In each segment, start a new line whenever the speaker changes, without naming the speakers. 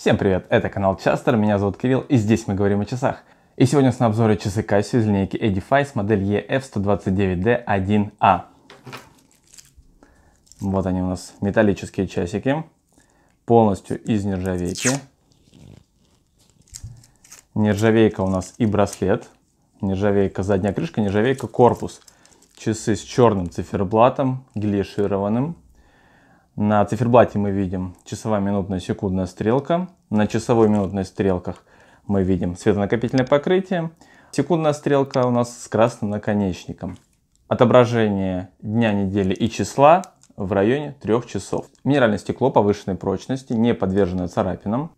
Всем привет, это канал Частер, меня зовут Кирилл и здесь мы говорим о часах. И сегодня у нас на обзоре часы Casio из линейки Edify с модель EF129D1A. А. Вот они у нас, металлические часики, полностью из нержавейки. Нержавейка у нас и браслет, нержавейка задняя крышка, нержавейка корпус. Часы с черным циферблатом, глишированным. На циферблате мы видим часовая, минутная, секундная стрелка. На часовой минутной стрелках мы видим светонакопительное покрытие. Секундная стрелка у нас с красным наконечником. Отображение дня, недели и числа в районе 3 часов. Минеральное стекло повышенной прочности, не подверженное царапинам.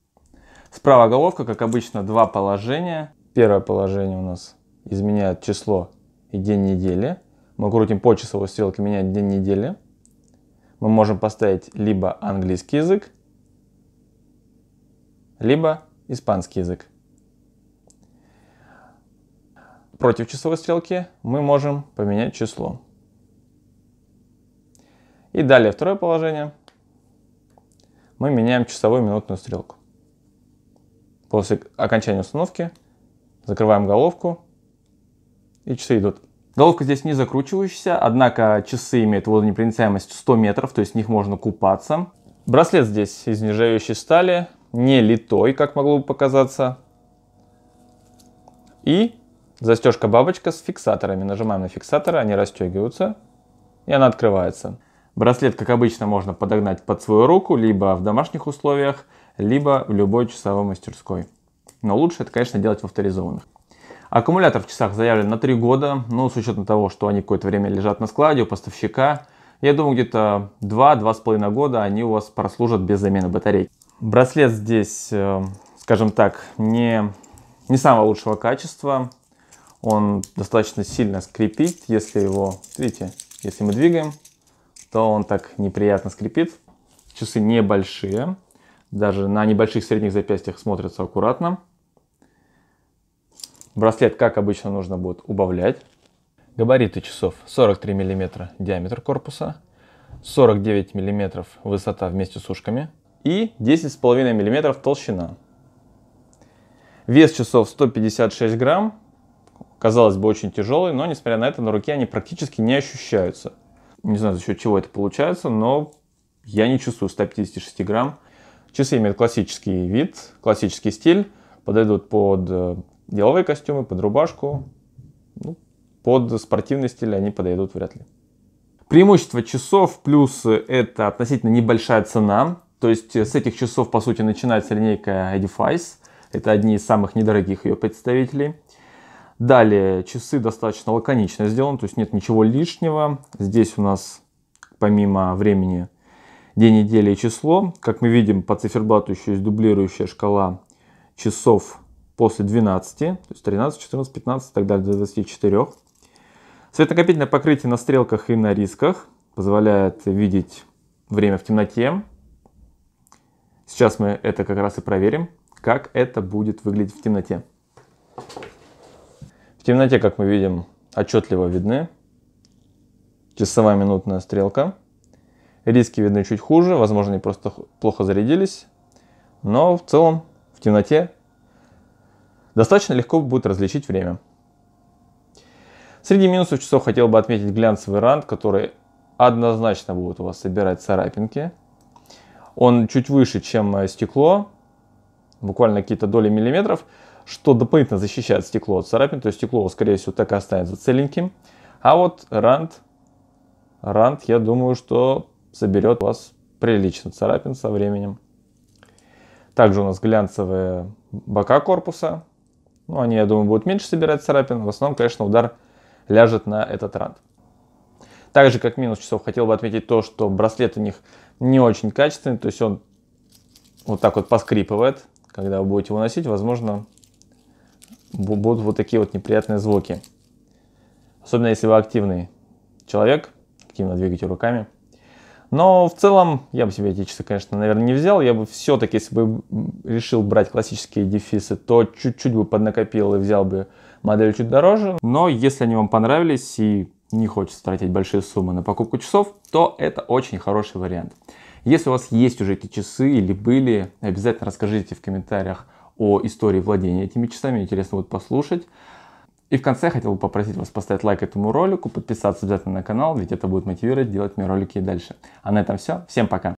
Справа головка, как обычно, два положения. Первое положение у нас изменяет число и день недели. Мы крутим по часовой стрелке, меняет день недели мы можем поставить либо английский язык, либо испанский язык. Против часовой стрелки мы можем поменять число. И далее второе положение. Мы меняем часовую минутную стрелку. После окончания установки закрываем головку и часы идут Головка здесь не закручивающаяся, однако часы имеют водонепроницаемость 100 метров, то есть в них можно купаться. Браслет здесь из нержавеющей стали, не литой, как могло бы показаться. И застежка-бабочка с фиксаторами. Нажимаем на фиксаторы, они расстегиваются, и она открывается. Браслет, как обычно, можно подогнать под свою руку, либо в домашних условиях, либо в любой часовой мастерской. Но лучше это, конечно, делать в авторизованных. Аккумулятор в часах заявлен на 3 года, но ну, с учетом того, что они какое-то время лежат на складе у поставщика, я думаю, где-то 2-2,5 года они у вас прослужат без замены батарей. Браслет здесь, э, скажем так, не, не самого лучшего качества. Он достаточно сильно скрипит, если его, видите, если мы двигаем, то он так неприятно скрипит. Часы небольшие, даже на небольших средних запястьях смотрятся аккуратно. Браслет, как обычно, нужно будет убавлять. Габариты часов 43 мм диаметр корпуса, 49 мм высота вместе с ушками и 10,5 мм толщина. Вес часов 156 грамм, казалось бы, очень тяжелый, но, несмотря на это, на руке они практически не ощущаются. Не знаю, за счет чего это получается, но я не чувствую 156 грамм. Часы имеют классический вид, классический стиль, подойдут под э, Деловые костюмы под рубашку, ну, под спортивный стиль они подойдут вряд ли. Преимущество часов плюс э, это относительно небольшая цена. То есть э, с этих часов, по сути, начинается линейка Edifice. Это одни из самых недорогих ее представителей. Далее, часы достаточно лаконично сделаны, то есть нет ничего лишнего. Здесь у нас помимо времени день недели и число. Как мы видим, по циферблату еще есть дублирующая шкала часов после 12, то есть 13, 14, 15 и так далее до 24. Светокопительное покрытие на стрелках и на рисках позволяет видеть время в темноте. Сейчас мы это как раз и проверим, как это будет выглядеть в темноте. В темноте, как мы видим, отчетливо видны часовая минутная стрелка. Риски видны чуть хуже, возможно, они просто плохо зарядились. Но в целом в темноте Достаточно легко будет различить время. Среди минусов часов хотел бы отметить глянцевый ранд, который однозначно будет у вас собирать царапинки. Он чуть выше, чем э, стекло, буквально какие-то доли миллиметров, что дополнительно защищает стекло от царапин, то есть стекло, скорее всего, так и останется целеньким. А вот ранд, ранд, я думаю, что соберет у вас прилично царапин со временем. Также у нас глянцевые бока корпуса, ну, они, я думаю, будут меньше собирать царапин. В основном, конечно, удар ляжет на этот рант. Также, как минус часов, хотел бы отметить то, что браслет у них не очень качественный. То есть он вот так вот поскрипывает. Когда вы будете его носить, возможно, будут вот такие вот неприятные звуки. Особенно, если вы активный человек, активно двигаете руками. Но в целом я бы себе эти часы, конечно, наверное, не взял. Я бы все-таки, если бы решил брать классические дефисы, то чуть-чуть бы поднакопил и взял бы модель чуть дороже. Но если они вам понравились и не хочется тратить большие суммы на покупку часов, то это очень хороший вариант. Если у вас есть уже эти часы или были, обязательно расскажите в комментариях о истории владения этими часами. Интересно будет послушать. И в конце я хотел бы попросить вас поставить лайк этому ролику, подписаться обязательно на канал, ведь это будет мотивировать делать мне ролики и дальше. А на этом все. Всем пока!